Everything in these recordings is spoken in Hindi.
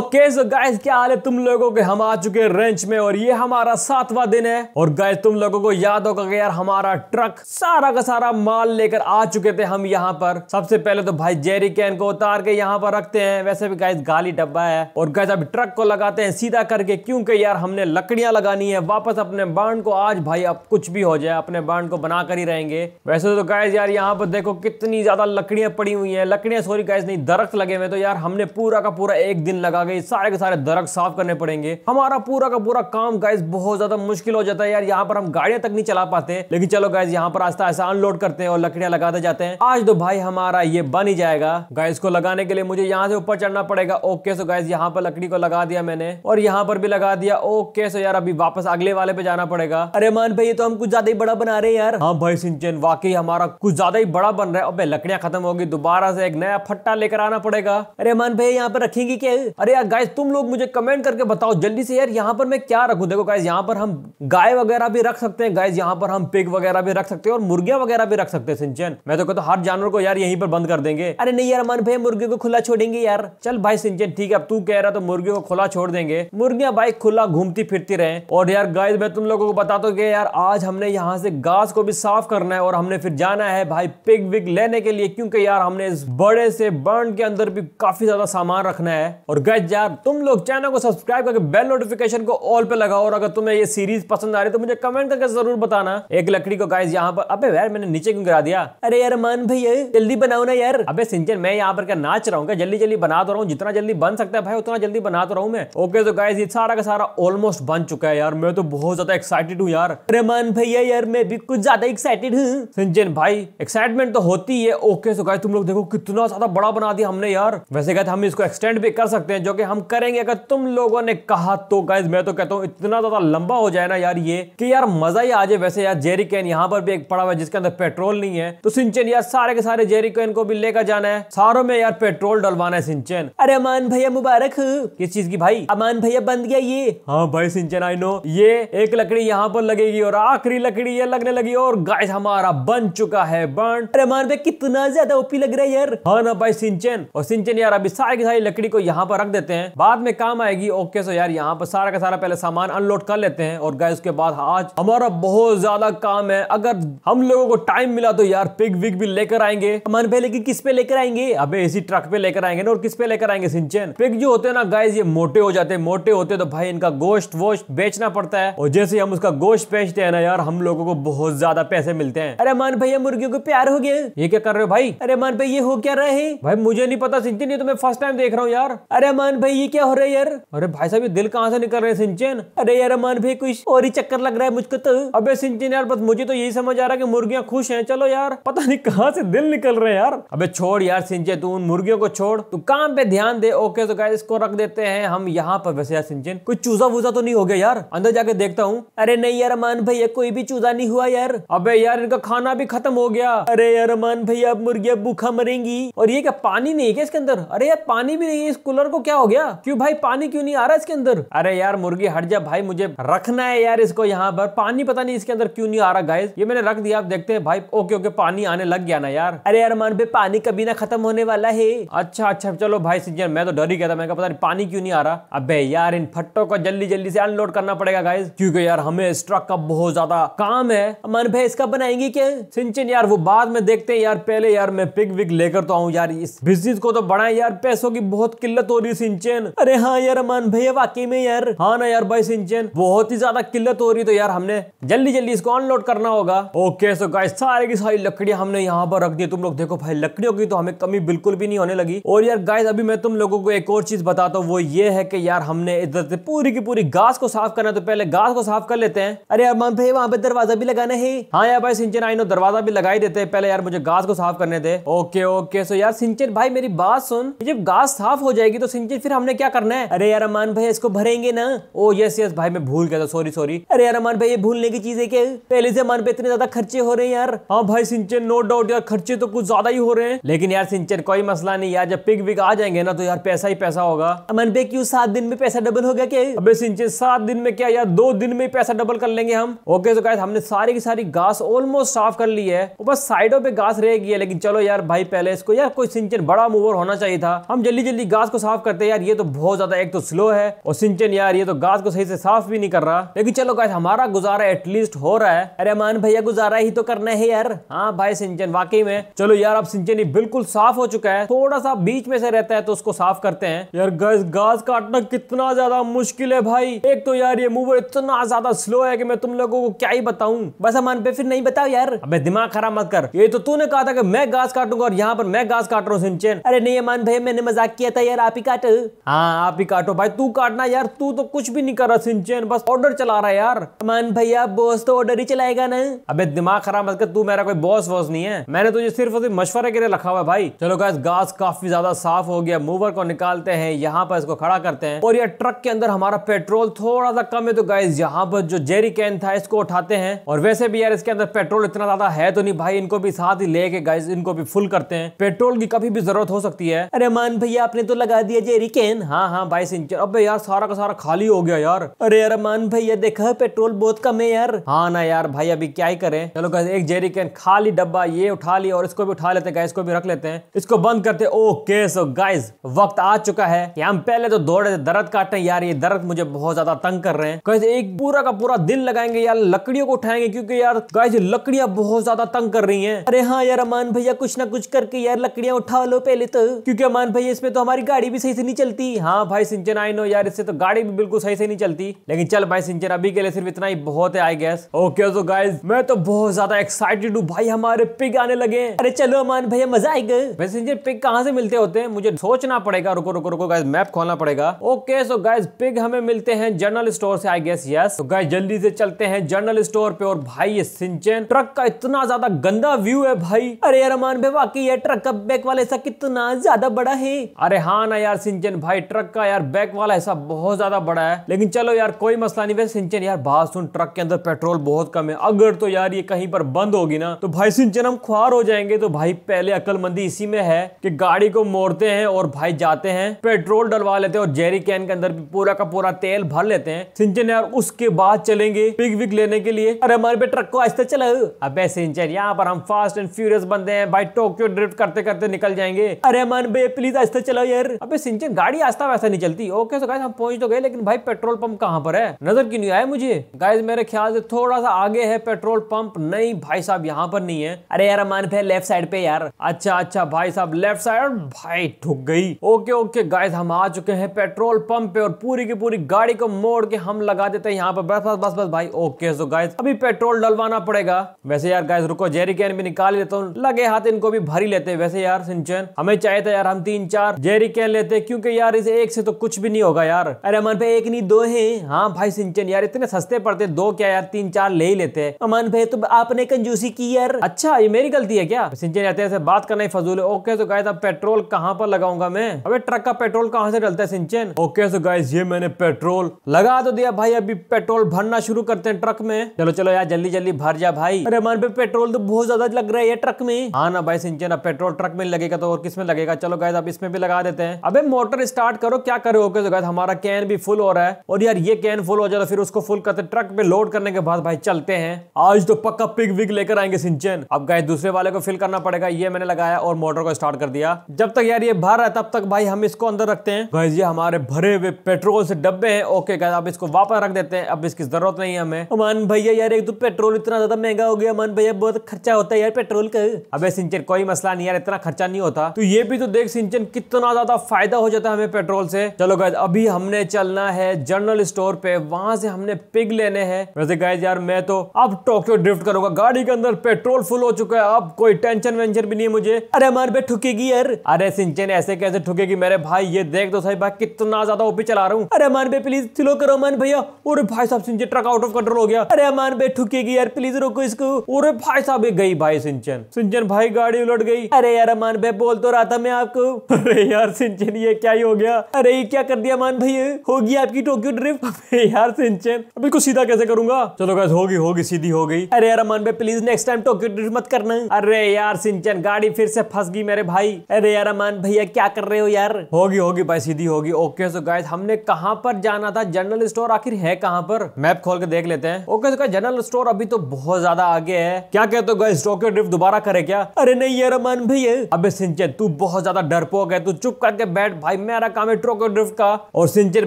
ओके सो गाइस क्या हाल है तुम लोगों के हम आ चुके हैं रेंच में और ये हमारा सातवां दिन है और गाइस तुम लोगों को याद होगा कि यार हमारा ट्रक सारा का सारा माल लेकर आ चुके थे हम यहाँ पर सबसे पहले तो भाई जेरी कैन को उतार के यहाँ पर रखते हैं वैसे भी गाइस गाली डब्बा है और गाइस अभी ट्रक को लगाते हैं सीधा करके क्योंकि यार हमने लकड़ियां लगानी है वापस अपने बाढ़ को आज भाई अब कुछ भी हो जाए अपने बाढ़ को बना ही रहेंगे वैसे तो गाइस यार यहाँ पर देखो कितनी ज्यादा लकड़ियां पड़ी हुई है लकड़ियां सॉरी गाइस नहीं दरख्त लगे हुए तो यार हमने पूरा का पूरा एक दिन लगा गए सारे के सारे दरक साफ करने पड़ेंगे हमारा पूरा का पूरा काम गाइज बहुत ज्यादा मुश्किल हो जाता है यार यहाँ पर हम गाड़ियां तक नहीं चला पाते लेकिन चलो गाइज यहाँ पर आस्ता आस्ता अनलोड करते हैं और लकड़ियां लगाते जाते हैं आज तो भाई हमारा ये बन ही जाएगा गाइज को लगाने के लिए मुझे यहाँ से ऊपर चढ़ना पड़ेगा ओके सो गाइज यहाँ पर लकड़ी को लगा दिया मैंने और यहाँ पर भी लगा दिया ओके सो यार अभी वापस अगले वाले पे जाना पड़ेगा अरे मान भाई ये तो हम कुछ ज्यादा ही बड़ा बना रहे हैं यार हाँ भाई सिंचन वाकई हमारा कुछ ज्यादा ही बड़ा बन रहा है अबे लकड़ियां खत्म होगी दोबारा से एक नया फट्टा लेकर आना पड़ेगा अरे मान भाई यहाँ पर रखेंगे क्या अरे यार गाइज तुम लोग मुझे कमेंट करके बताओ जल्दी से यार यहाँ पर मैं क्या रखूँ देखो गाइज यहाँ पर हम गाय वगैरह भी रख सकते हैं गाइज यहाँ पर हम पिग वगैरह भी रख सकते हैं और मुर्गियां वगैरह भी रख सकते हैं सिंचन मैं तो कहता हूँ हर जानवर को यार यहीं पर बंद कर देंगे अरे नहीं यार मन भाई मुर्गी को खुला छोड़ेंगे यार चल भाई सिंचन ठीक है अब तू कह रहा तो मुर्गी को खुला छोड़ देंगे मुर्गियां भाई खुला घूमती फिरती रहे और यार गाय मैं तुम लोगों को बता दो यार आज हमने यहाँ से घास को भी साफ करना है और हमने फिर जाना है भाई पिग विग लेने के लिए क्योंकि यार हमने इस बड़े से बर्न के अंदर भी काफी ज्यादा सामान रखना है और गाय गाइज यार तुम लोग चैनल को सब्सक्राइब करके बेल नोटिफिकेशन को ऑल पे लगाओ और अगर तुम्हें ये सीरीज पसंद आ रही तो मुझे कमेंट करके जरूर बताना एक लकड़ी को गाइस यहाँ पर अबे यार मैंने नीचे क्यों गिरा दिया अरे यार मान भैया जल्दी बनाओ ना यार अबे सिंचन मैं यहाँ पर क्या नाच रहा हूँ क्या जल्दी जल्दी बना तो रहा हूँ जितना जल्दी बन सकता है भाई उतना जल्दी बना तो रहा हूँ मैं ओके तो गाइज ये सारा का सारा ऑलमोस्ट बन चुका है यार मैं तो बहुत ज्यादा एक्साइटेड हूँ यार अरे मान भैया यार मैं भी कुछ ज्यादा एक्साइटेड हूँ सिंचन भाई एक्साइटमेंट तो होती है ओके तो गाइज तुम लोग देखो कितना ज्यादा बड़ा बना दिया हमने यार वैसे गाइज हम इसको एक्सटेंड भी कर सकते हैं કે હમ કરેંગે અગર તુમ લોકો ને કહા તો ગાઈઝ મેં તો કહેતા હું ઇતના જ્યાદા લંબા હો જાય ના યાર યે કે યાર મજા એ આજે वैसे यार Jerrican યહાં પર ભી એક પડા હુા હૈ جس કે અંદર પેટ્રોલ નહીં હૈ તો સિંчен યાર سارے کے سارے Jerrican કો ભી લેકર જાના હૈ સારો મેં યાર પેટ્રોલ ડલવાને સિંчен અરેમાન ભૈયા મુબારક કિસ ચીઝ કે ભાઈ અમાન ભૈયા બંદ ગયા યે હા ભાઈ સિંчен આઈ નો યે એક લકડી યહાં પર لگےગી ઓર આખરી લકડી યે લગને लगी ઓર ગાઈઝ હમારા બન ચુકા હૈ બન અરેમાન બે kitna jyada op lag raha hai yaar ha na bhai sinchen aur sinchen yaar abhi saay ki saay lakdi ko yahan par rakha देते हैं बाद में काम आएगी ओके सो यार यहाँ पर सारा का सारा पहले सामान अनलोड कर लेते हैं और गाय उसके बाद आज हमारा बहुत ज्यादा काम है अगर हम लोगों को टाइम मिला तो यार पिग विग भी लेकर आएंगे मन पहले की किस पे लेकर आएंगे अबे इसी ट्रक पे लेकर आएंगे ना और किस पे लेकर आएंगे सिंचन पिग जो होते हैं ना गाइस ये मोटे हो जाते हैं मोटे होते तो भाई इनका गोश्त वोश्त बेचना पड़ता है और जैसे हम उसका गोश्त बेचते हैं ना यार हम लोगों को बहुत ज्यादा पैसे मिलते हैं अरे मान भाई मुर्गियों को प्यार हो गया ये क्या कर रहे हो भाई अरे मान भाई ये हो क्या रहे भाई मुझे नहीं पता सिंचन ये तो मैं फर्स्ट टाइम देख रहा हूँ यार अरे मान अमान भाई ये क्या हो रहा है यार अरे भाई साहब ये दिल कहाँ से निकल रहे हैं सिंचन अरे यार अमान भाई कुछ और ही चक्कर लग रहा है मुझको तो अबे सिंचन यार बस मुझे तो यही समझ आ रहा है कि मुर्गियाँ खुश हैं चलो यार पता नहीं कहाँ से दिल निकल रहे हैं यार अबे छोड़ यार सिंचन तू उन मुर्गियों को छोड़ तू काम पे ध्यान दे ओके तो गाय इसको रख देते हैं हम यहाँ पर वैसे यार सिंचन कुछ चूजा वूजा तो नहीं हो गया यार अंदर जाके देखता हूँ अरे नहीं यार अमान भाई कोई भी चूजा नहीं हुआ यार अबे यार इनका खाना भी खत्म हो गया अरे यार भाई अब मुर्गियाँ भूखा मरेंगी और ये क्या पानी नहीं है क्या इसके अंदर अरे यार पानी भी नहीं है इस कूलर को क्या हो गया क्यों भाई पानी क्यों नहीं आ रहा इसके अंदर अरे यार मुर्गी हट जा भाई मुझे रखना है यार इसको यहाँ पर पानी पता नहीं इसके अंदर क्यों नहीं आ रहा गाय ये मैंने रख दिया आप देखते हैं भाई ओके ओके पानी आने लग गया ना यार अरे यार मान भाई पानी कभी ना खत्म होने वाला है अच्छा अच्छा चलो भाई सिंह मैं तो डर ही गया था मैं पता नहीं पानी क्यों नहीं आ रहा अब यार इन फट्टो को जल्दी जल्दी से अनलोड करना पड़ेगा गाइज क्यूँकी यार हमें इस ट्रक का बहुत ज्यादा काम है मान भाई इसका बनाएंगे क्या सिंचन यार वो बाद में देखते हैं यार पहले यार मैं पिक विक लेकर तो आऊँ यार इस बिजनेस को तो बढ़ाए यार पैसों की बहुत किल्लत हो रही है इंचन अरे हाँ यार अमान भैया वाकई में यार हाँ ना यार बाईस इंचन बहुत ही ज्यादा किल्लत हो रही तो यार हमने जल्दी जल्दी इसको अनलोड करना होगा ओके सो गाइस सारे की सारी लकड़ियां हमने यहाँ पर रख दी तुम लोग देखो भाई लकड़ियों की तो हमें कमी बिल्कुल भी नहीं होने लगी और यार गाइस अभी मैं तुम लोगों को एक और चीज बताता हूँ वो ये है कि यार हमने इधर से पूरी की पूरी घास को साफ करना तो पहले घास को साफ कर लेते हैं अरे अरमान भाई वहाँ पे दरवाजा भी लगाना है हाँ यार भाई सिंचन आई नो दरवाजा भी लगाई देते हैं पहले यार मुझे घास को साफ करने थे ओके ओके सो यार सिंचन भाई मेरी बात सुन जब घास साफ हो जाएगी तो सिंचन फिर हमने क्या करना है अरे यार अमान भाई इसको भरेंगे ना ओ यस यस भाई मैं भूल गया था सॉरी सॉरी अरे यार अमान भाई ये भूलने की चीज है क्या पहले से अमान पे इतने ज्यादा खर्चे हो रहे हैं यार हाँ भाई सिंचन नो डाउट यार खर्चे तो कुछ ज्यादा ही हो रहे हैं लेकिन यार सिंचन कोई मसला नहीं यार जब पिक विक आ जाएंगे ना तो यार पैसा ही पैसा होगा अमन पे क्यों सात दिन में पैसा डबल हो गया क्या अबे सिंचन सात दिन में क्या यार दो दिन में पैसा डबल कर लेंगे हम ओके तो गाइस हमने सारी की सारी घास ऑलमोस्ट साफ कर ली है बस साइडों पे घास रह गई है लेकिन चलो यार भाई पहले इसको यार कोई सिंचन बड़ा मूवर होना चाहिए था हम जल्दी जल्दी घास को साफ करते यार ये तो बहुत ज्यादा एक तो स्लो है और सिंचन यार ये तो गाज को सही से साफ भी नहीं कर रहा लेकिन चलो गाय हमारा गुजारा एटलीस्ट हो रहा है अरे मान भैया गुजारा ही तो करना है यार हाँ भाई सिंचन वाकई में चलो यार अब सिंचन ही बिल्कुल साफ हो चुका है थोड़ा सा बीच में से रहता है तो उसको साफ करते हैं यार गाज घास काटना कितना ज्यादा मुश्किल है भाई एक तो यार ये मूवर इतना ज्यादा स्लो है की मैं तुम लोगो को क्या ही बताऊँ बस अमान पे फिर नहीं बताओ यार अब दिमाग खराब मत कर ये तो तूने कहा था कि मैं घास काटूंगा और यहाँ पर मैं घास काट रहा हूँ सिंचन अरे नहीं अमान भैया मैंने मजाक किया था यार आप ही काटो हाँ आप ही काटो भाई तू काटना यार तू तो कुछ भी नहीं कर रहा सिंचन बस ऑर्डर चला रहा है यार मान भैया बॉस तो ऑर्डर ही चलाएगा ना अबे दिमाग खराब मत कर तू मेरा कोई बॉस वॉस नहीं है मैंने तुझे सिर्फ उसे मशवरे के लिए रखा हुआ भाई चलो गैस घास काफी ज्यादा साफ हो गया मूवर को निकालते हैं यहाँ पर इसको खड़ा करते हैं और यह ट्रक के अंदर हमारा पेट्रोल थोड़ा सा कम है तो गैस यहाँ पर जो जेरी कैन था इसको उठाते हैं और वैसे भी यार इसके अंदर पेट्रोल इतना ज्यादा है तो नहीं भाई इनको भी साथ ही लेके गैस इनको भी फुल करते हैं पेट्रोल की कभी भी जरूरत हो सकती है अरे मान भैया आपने तो लगा दिया जेरी कैन हाँ हाँ बाईस इंच अबे यार सारा का सारा खाली हो गया यार अरे यार मान भैया देखा पेट्रोल बहुत कम है यार हाँ ना यार भाई अभी क्या ही करें चलो एक जेरिकेन खाली डब्बा ये उठा लिया और इसको भी उठा लेते हैं इसको भी रख लेते हैं इसको बंद करते ओके सो गाइज वक्त आ चुका है हम पहले तो दौड़े दर्द काटे यार ये दर्द मुझे बहुत ज्यादा तंग कर रहे हैं गाइज एक पूरा का पूरा दिन लगाएंगे यार लकड़ियों को उठाएंगे क्योंकि यार गाइज लकड़ियां बहुत ज्यादा तंग कर रही है अरे हाँ यार अमान भैया कुछ ना कुछ करके यार लकड़ियां उठा लो पहले तो क्योंकि अमान भैया इसमें तो हमारी गाड़ी भी सही से नहीं चलती हाँ भाई सिंचन आई नो यार इससे तो गाड़ी भी बिल्कुल सही से नहीं चलती लेकिन चल भाई सिंचन अभी के लिए सिर्फ इतना ही बहुत है आई गैस ओके तो गाइज मैं तो बहुत ज्यादा एक्साइटेड हूँ भाई हमारे पिग आने लगे अरे चलो अमान भैया मजा आएगा वैसे सिंचन पिग कहाँ से मिलते होते हैं मुझे सोचना पड़ेगा रुको रुको रुको गाइज मैप खोलना पड़ेगा ओके सो गाइज पिग हमें मिलते हैं जनरल स्टोर से आई गैस यस तो गाइज जल्दी से चलते हैं जनरल स्टोर पे और भाई ये सिंचन ट्रक का इतना ज्यादा गंदा व्यू है भाई अरे यार अमान भाई वाकई ये ट्रक का बैक वाले ऐसा कितना ज्यादा बड़ा है अरे हाँ ना यार सिंचन सिंचन भाई ट्रक का यार बैक वाला हिस्सा बहुत ज्यादा बड़ा है लेकिन चलो यार कोई मसला नहीं भाई सिंचन यार बात सुन ट्रक के अंदर पेट्रोल बहुत कम है अगर तो यार ये कहीं पर बंद होगी ना तो भाई सिंचन हम खुआर हो जाएंगे तो भाई पहले अकलमंदी इसी में है कि गाड़ी को मोड़ते हैं और भाई जाते हैं पेट्रोल डलवा लेते हैं और जेरी कैन के अंदर भी पूरा का पूरा तेल भर लेते हैं सिंचन यार उसके बाद चलेंगे पिक विक लेने के लिए अरे हमारे पे ट्रक को तक चला अब सिंचन यहाँ पर हम फास्ट एंड फ्यूरियस बंदे हैं भाई टोक्यो ड्रिफ्ट करते करते निकल जाएंगे अरे मन बे प्लीज तक चलाओ यार अबे सिंचन लेकिन गाड़ी आस्था वैसा नहीं चलती ओके सो गाइस हम पहुंच तो गए लेकिन भाई पेट्रोल पंप कहाँ पर है नजर क्यों नहीं आया मुझे गाइस मेरे ख्याल से थोड़ा सा आगे है पेट्रोल पंप नहीं भाई साहब यहाँ पर नहीं है अरे यार मान फिर लेफ्ट साइड पे यार अच्छा अच्छा भाई साहब लेफ्ट साइड भाई ठुक गई ओके ओके गाइस हम आ चुके हैं पेट्रोल पंप पे और पूरी की पूरी गाड़ी को मोड़ के हम लगा देते हैं यहाँ पर बस बस बस बस भाई ओके सो गाइस अभी पेट्रोल डलवाना पड़ेगा वैसे यार गाइस रुको जेरी कैन भी निकाल लेता हूँ लगे हाथ इनको भी भरी लेते वैसे यार सिंचन हमें चाहिए था यार हम तीन चार जेरी कैन लेते क्योंकि क्योंकि यार इसे एक से तो कुछ भी नहीं होगा यार अरे अमन भाई एक नहीं दो है हाँ भाई सिंचन यार इतने सस्ते पड़ते दो क्या यार तीन चार ले ही लेते हैं अमन भाई तो आपने कंजूसी की यार अच्छा ये मेरी गलती है क्या सिंचन यार तेरे बात करना ही फजूल है ओके तो गाय पेट्रोल कहाँ पर लगाऊंगा मैं अबे ट्रक का पेट्रोल कहाँ से डलता है सिंचन ओके तो गाय ये मैंने पेट्रोल लगा तो दिया भाई अभी पेट्रोल भरना शुरू करते हैं ट्रक में चलो चलो यार जल्दी जल्दी भर जा भाई अरे अमन भाई पेट्रोल तो बहुत ज्यादा लग रहा है ट्रक में हाँ ना भाई सिंचन अब पेट्रोल ट्रक में लगेगा तो और किस में लगेगा चलो गाय अब इसमें भी लगा देते हैं अबे मोटर मोटर स्टार्ट करो क्या करे ओके तो हमारा कैन भी फुल हो रहा है और यार ये कैन फुल हो जाए तो फिर उसको फुल करते ट्रक पे लोड करने के बाद भाई चलते हैं आज तो पक्का पिक विक लेकर आएंगे सिंचन अब गाय दूसरे वाले को फिल करना पड़ेगा ये मैंने लगाया और मोटर को स्टार्ट कर दिया जब तक यार ये भर रहा है तब तक भाई हम इसको अंदर रखते हैं भाई ये हमारे भरे हुए पेट्रोल से डब्बे हैं ओके गाय अब इसको वापस रख देते हैं अब इसकी जरूरत नहीं है हमें अमान भैया यार एक तो पेट्रोल इतना ज्यादा महंगा हो गया अमान भैया बहुत खर्चा होता है यार पेट्रोल का अब सिंचन कोई मसला नहीं यार इतना खर्चा नहीं होता तो ये भी तो देख सिंचन कितना ज्यादा फायदा हो जाता था हमें पेट्रोल से चलो गाय अभी हमने चलना है जनरल स्टोर पे वहां से हमने पिग लेने हैं वैसे गाय यार मैं तो अब टोक्यो ड्रिफ्ट करूंगा गाड़ी के अंदर पेट्रोल फुल हो चुका है अब कोई टेंशन वेंशन भी नहीं है मुझे अरे हमारे पे ठुकेगी यार अरे सिंचन ऐसे कैसे ठुकेगी मेरे भाई ये देख दो तो साहब भाई कितना ज्यादा ओपी चला रहा हूँ अरे हमारे पे प्लीज स्लो करो मन भैया और भाई साहब सिंचन ट्रक आउट ऑफ कंट्रोल हो गया अरे हमारे पे ठुकेगी यार प्लीज रोको इसको और भाई साहब गई भाई सिंचन सिंचन भाई गाड़ी उलट गई अरे यार मान भाई बोल तो रहा था मैं आपको अरे यार सिंचन ये क्या ही हो गया अरे ये क्या कर दिया मान भाई होगी आपकी टोक्यो ड्रिफ्ट यार सिंचन सीधा कैसे करूंगा चलो कैसे होगी होगी सीधी हो गई अरे यार अमान भाई please next time Tokyo drift मत करना अरे यार सिंचन गाड़ी फिर से फंस गई मेरे भाई अरे यार अमान भैया क्या कर रहे हो यार होगी होगी भाई सीधी होगी ओके सो गाय हमने कहां पर जाना था जनरल स्टोर आखिर है कहाँ पर मैप खोल के देख लेते हैं ओके सो जनरल स्टोर अभी तो बहुत ज्यादा आगे है क्या कहते हो गाइस टोक्यो ड्रिफ्ट दोबारा करे क्या अरे नहीं यार अमान भैया अबे सिंचन तू बहुत ज्यादा डरपोक है तू चुप करके बैठ भाई मेरा काम है ट्रोको ड्रिफ्ट का और सिंचर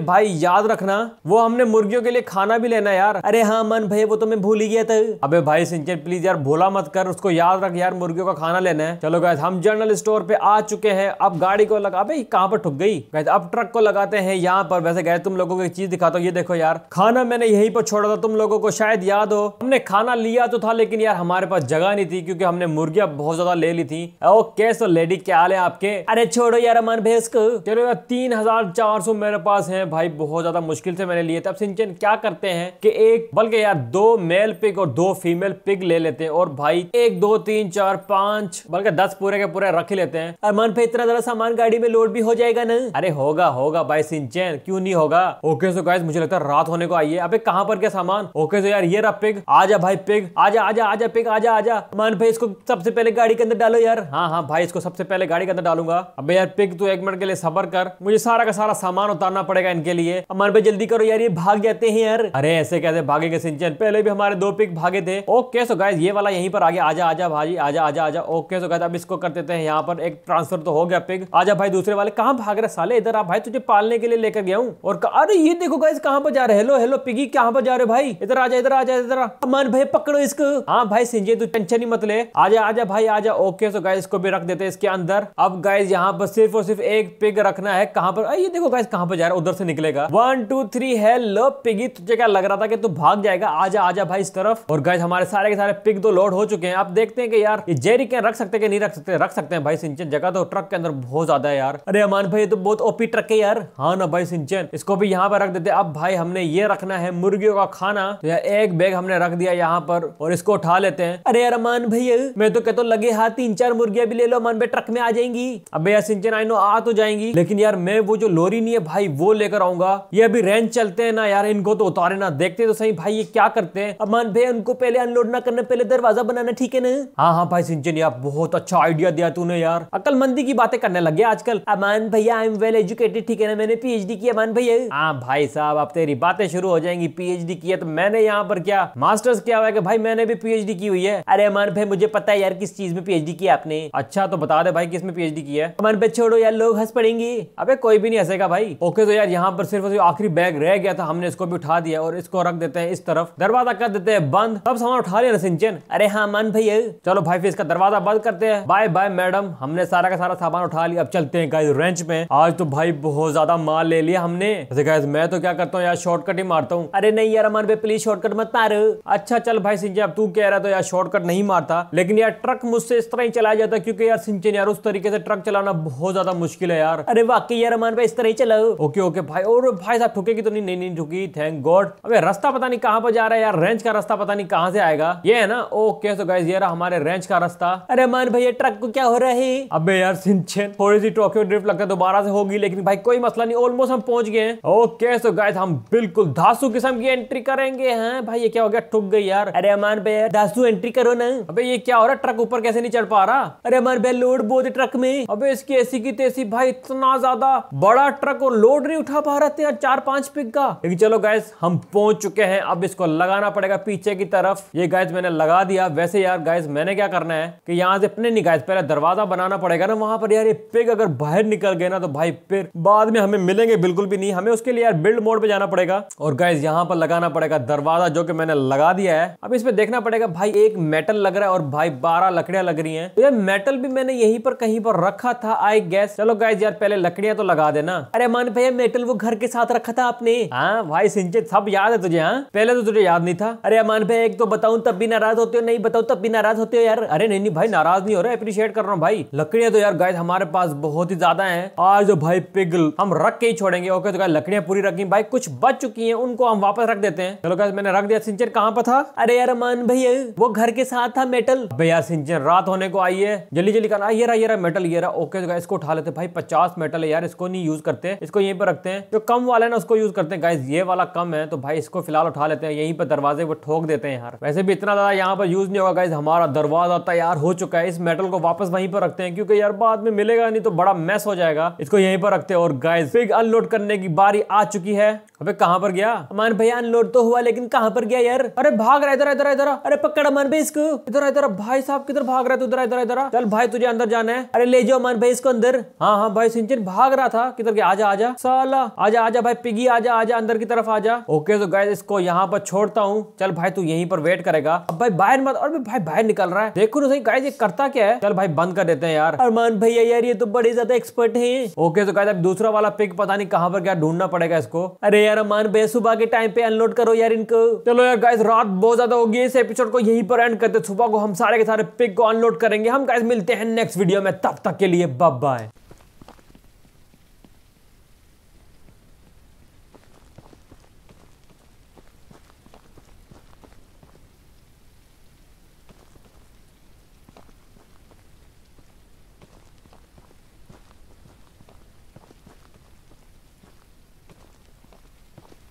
भाई याद रखना वो हमने मुर्गियों के लिए खाना भी लेना यार अरे हाँ मन भाई वो तो मैं भूल ही गया था अबे भाई सिंचर प्लीज यार भोला मत कर उसको याद रख यार मुर्गियों का खाना लेना है चलो गैस हम जनरल स्टोर पे आ चुके हैं अब गाड़ी को लगा अभी कहाँ पर ठुक गई गैस अब ट्रक को लगाते हैं यहाँ पर वैसे गए तुम लोगों को एक चीज दिखाता हूँ ये देखो यार खाना मैंने यही पर छोड़ा था तुम लोगों को शायद याद हो हमने खाना लिया तो था लेकिन यार हमारे पास जगह नहीं थी क्योंकि हमने मुर्गियां बहुत ज्यादा ले ली थी ओके सो लेडी क्या हाल है आपके अरे छोड़ो यार अमन भैंस को यार तीन हजार चार सौ मेरे पास हैं भाई बहुत ज्यादा मुश्किल से मैंने लिए थे अब सिंचन क्या करते हैं कि एक बल्कि यार दो मेल पिग और दो फीमेल पिग ले लेते हैं और भाई एक दो तीन चार पांच बल्कि दस पूरे के पूरे रख लेते हैं अरमान पे इतना जरा सामान गाड़ी में लोड भी हो जाएगा ना अरे होगा होगा भाई सिंचन क्यूँ नहीं होगा ओके सो गाय मुझे लगता है रात होने को आइए अभी कहाँ पर क्या सामान ओके सो यार ये रहा पिग आजा भाई पिग जा आ जा पिग आ जा मान भाई इसको सबसे पहले गाड़ी के अंदर डालो यार हाँ हाँ भाई इसको सबसे पहले गाड़ी के अंदर डालूंगा अब यार पिग तू एक मिनट के लिए सबर कवर कर मुझे सारा का सारा सामान उतारना पड़ेगा इनके लिए अमर पे जल्दी करो यार ये भाग जाते हैं यार अरे ऐसे कैसे भागेंगे सिंचन पहले भी हमारे दो पिक भागे थे ओके सो गाइज ये वाला यहीं पर आगे आजा आजा भाजी आजा आजा आजा ओके सो गाय अब इसको कर देते हैं यहाँ पर एक ट्रांसफर तो हो गया पिक आजा भाई दूसरे वाले कहाँ भाग रहे साले इधर आप भाई तुझे पालने के लिए लेकर गया हूँ और अरे ये देखो गाइज कहाँ पर जा रहे हेलो हेलो पिगी कहाँ पर जा रहे भाई इधर आजा इधर आजा इधर अमन भाई पकड़ो इसको हाँ भाई सिंजय तू टेंशन ही मत ले आजा आजा भाई आजा ओके सो गाय इसको भी रख देते हैं इसके अंदर अब गाय यहाँ पर सिर्फ और सिर्फ एक पिग रख रखना है कहां पर ये देखो गाइस कहां पर जा रहा है उधर से निकलेगा वन टू थ्री है लो पिगी तुझे क्या लग रहा था कि तू भाग जाएगा आजा आजा भाई इस तरफ और गाइस हमारे सारे के सारे पिग तो लोड हो चुके हैं आप देखते हैं कि यार ये जेरी कैन रख सकते हैं कि नहीं रख सकते रख सकते हैं भाई सिंचन जगह तो ट्रक के अंदर बहुत ज्यादा है यार अरे अमान भाई तो बहुत ओपी ट्रक है यार हाँ ना भाई सिंचन इसको भी यहाँ पर रख देते अब भाई हमने ये रखना है मुर्गियों का खाना तो एक बैग हमने रख दिया यहाँ पर और इसको उठा लेते हैं अरे यार अमान भैया मैं तो कहता तो लगे हाथ तीन चार मुर्गियां भी ले लो अमान भाई ट्रक में आ जाएंगी अब भैया सिंचन आई नो आ तो जाएंगी लेकिन यार मैं वो जो लोरी नहीं है भाई वो लेकर आऊंगा ये अभी रेंज चलते हैं ना यार इनको तो उतारे ना देखते तो सही भाई ये क्या करते हैं अमान भाई उनको पहले अनलोड ना करना पहले दरवाजा बनाना ठीक है ना हाँ हाँ भाई सिंचन यार बहुत अच्छा आइडिया दिया तूने यार अकलमंदी की बातें करने लगे आजकल अमान भैया आई एम वेल एजुकेटेड ठीक है ना मैंने पीएचडी किया अमान भैया हाँ भाई साहब आप तेरी बातें शुरू हो जाएंगी पीएचडी किया तो मैंने यहाँ पर क्या मास्टर्स किया हुआ है कि भाई मैंने भी पीएचडी की हुई है अरे अमान भाई मुझे पता है यार किस चीज में पीएचडी किया आपने अच्छा तो बता दे भाई किस में पीएचडी किया अमान भाई छोड़ो यार लोग हंस पड़ेंगे अबे कोई भी नहीं हंसेगा भाई ओके तो यार यहाँ पर सिर्फ आखिरी बैग रह गया था हमने इसको भी उठा दिया और इसको रख देते हैं इस तरफ दरवाजा कर देते हैं बंद सब सामान उठा लिया सिंचन अरे हाँ मन भैया चलो भाई फिर इसका दरवाजा बंद करते हैं बाय बाय मैडम हमने सारा का सारा सामान उठा लिया अब चलते हैं गाइस रेंच में आज तो भाई बहुत ज्यादा माल ले लिया हमने गाइस मैं तो क्या करता हूँ यार शॉर्टकट ही मारता हूँ अरे नहीं यार अमन भाई प्लीज शॉर्टकट मत मार अच्छा चल भाई सिंचन अब तू कह रहा तो यार शॉर्टकट नहीं मारता लेकिन यार ट्रक मुझसे इस तरह ही चलाया जाता क्योंकि यार सिंचन यार उस तरीके से ट्रक चलाना बहुत ज्यादा मुश्किल है यार अरे वाकई यार अमान भाई इस तरह ही चला ओके ओके भाई और भाई साहब ठुकेगी तो नहीं नहीं नहीं ठुकी थैंक गॉड अबे रास्ता पता नहीं कहाँ पर जा रहा है यार रेंज का रास्ता पता नहीं कहाँ से आएगा ये है ना ओके तो गाइज यार हमारे रेंज का रास्ता अरे अमान भाई ये ट्रक को क्या हो रहा है अब यार सिंचन थोड़ी सी टोक्यो ड्रिफ्ट लगता है दोबारा से होगी लेकिन भाई कोई मसला नहीं ऑलमोस्ट हम पहुंच गए ओके सो गाइज हम बिल्कुल धासु किस्म की एंट्री करेंगे हैं हाँ? भाई ये क्या हो गया ठुक गई यार अरे अमान भाई धासु एंट्री करो ना अबे ये क्या हो रहा है ट्रक ऊपर कैसे नहीं चढ़ पा रहा अरे अमान भाई लोड बोध ट्रक में अबे इसकी ऐसी की तेसी भाई इतना इतना ज्यादा बड़ा ट्रक और लोड नहीं उठा पा रहे थे यार चार पांच पिक का लेकिन चलो गैस हम पहुंच चुके हैं अब इसको लगाना पड़ेगा पीछे की तरफ ये गैस मैंने लगा दिया वैसे यार गैस मैंने क्या करना है कि यहाँ से अपने नहीं गैस पहले दरवाजा बनाना पड़ेगा ना वहां पर यार ये पिक अगर बाहर निकल गए ना तो भाई फिर बाद में हमें मिलेंगे बिल्कुल भी नहीं हमें उसके लिए यार बिल्ड मोड पे जाना पड़ेगा और गैस यहाँ पर लगाना पड़ेगा दरवाजा जो की मैंने लगा दिया है अब इसमें देखना पड़ेगा भाई एक मेटल लग रहा है और भाई बारह लकड़ियां लग रही है तो यार मेटल भी मैंने यही पर कहीं पर रखा था आई गैस चलो गैस यार पहले पहले लकड़ियां तो लगा देना अरे मान भैया मेटल वो घर के साथ रखा था आपने हाँ भाई सिंचित सब याद है तुझे हाँ पहले तो तुझे याद नहीं था अरे मान भैया एक तो बताऊं तब भी नाराज होते हो नहीं बताऊं तब भी नाराज होते हो यार अरे नहीं नहीं भाई नाराज नहीं हो रहा अप्रिशिएट कर रहा हूँ भाई लकड़ियां तो यार गाय हमारे पास बहुत ही ज्यादा है आज भाई पिघल हम रख के ही छोड़ेंगे ओके तो गाय लकड़ियां पूरी रखी भाई कुछ बच चुकी है उनको हम वापस रख देते हैं चलो गाय मैंने रख दिया सिंचन कहाँ पर था अरे यार मान भैया वो घर के साथ था मेटल भैया सिंचन रात होने को आई है जल्दी जल्दी कर आइए मेटल ये रहा ओके तो इसको उठा लेते भाई पचास मेटल है यार इसको नहीं यूज करते इसको यहीं पर रखते हैं जो कम वाला है ना उसको यूज करते हैं गाइज ये वाला कम है तो भाई इसको फिलहाल उठा लेते हैं यहीं पर दरवाजे को ठोक देते हैं यार वैसे भी इतना ज्यादा यहाँ पर यूज नहीं होगा गाइज हमारा दरवाजा तैयार हो चुका है इस मेटल को वापस वहीं पर रखते हैं क्योंकि यार बाद में मिलेगा नहीं तो बड़ा मैस हो जाएगा इसको यहीं पर रखते हैं और गाइज पिग अनलोड करने की बारी आ चुकी है अबे कहां पर गया अमान भैया अनलोड तो हुआ लेकिन कहां पर गया यार अरे भाग रहा इधर इधर इधर अरे पकड़ अमान भाई इसको इधर इधर भाई साहब किधर भाग रहा है तू इधर इधर इधर चल भाई तुझे अंदर जाना है अरे ले जाओ अमान भाई इसको अंदर हाँ हाँ भाई सिंचन किचन भाग रहा था किधर के आजा आजा साला आजा आजा भाई पिगी आजा आजा अंदर की तरफ आजा ओके तो गाय इसको यहाँ पर छोड़ता हूँ चल भाई तू यहीं पर वेट करेगा अब भाई बाहर मत और भाई बाहर निकल रहा है देखो ना सही गाय ये करता क्या है चल भाई बंद कर देते हैं यार अरमान भैया यार ये तो बड़े ज्यादा एक्सपर्ट है ओके तो गाय अब दूसरा वाला पिग पता नहीं कहाँ पर क्या ढूंढना पड़ेगा इसको अरे यार अरमान भैया सुबह के टाइम पे अनलोड करो यार इनको चलो यार गाइस रात बहुत ज्यादा होगी इस एपिसोड को यही पर एंड करते सुबह को हम सारे के सारे पिग को अनलोड करेंगे हम गाइस मिलते हैं नेक्स्ट वीडियो में तब तक के लिए बाय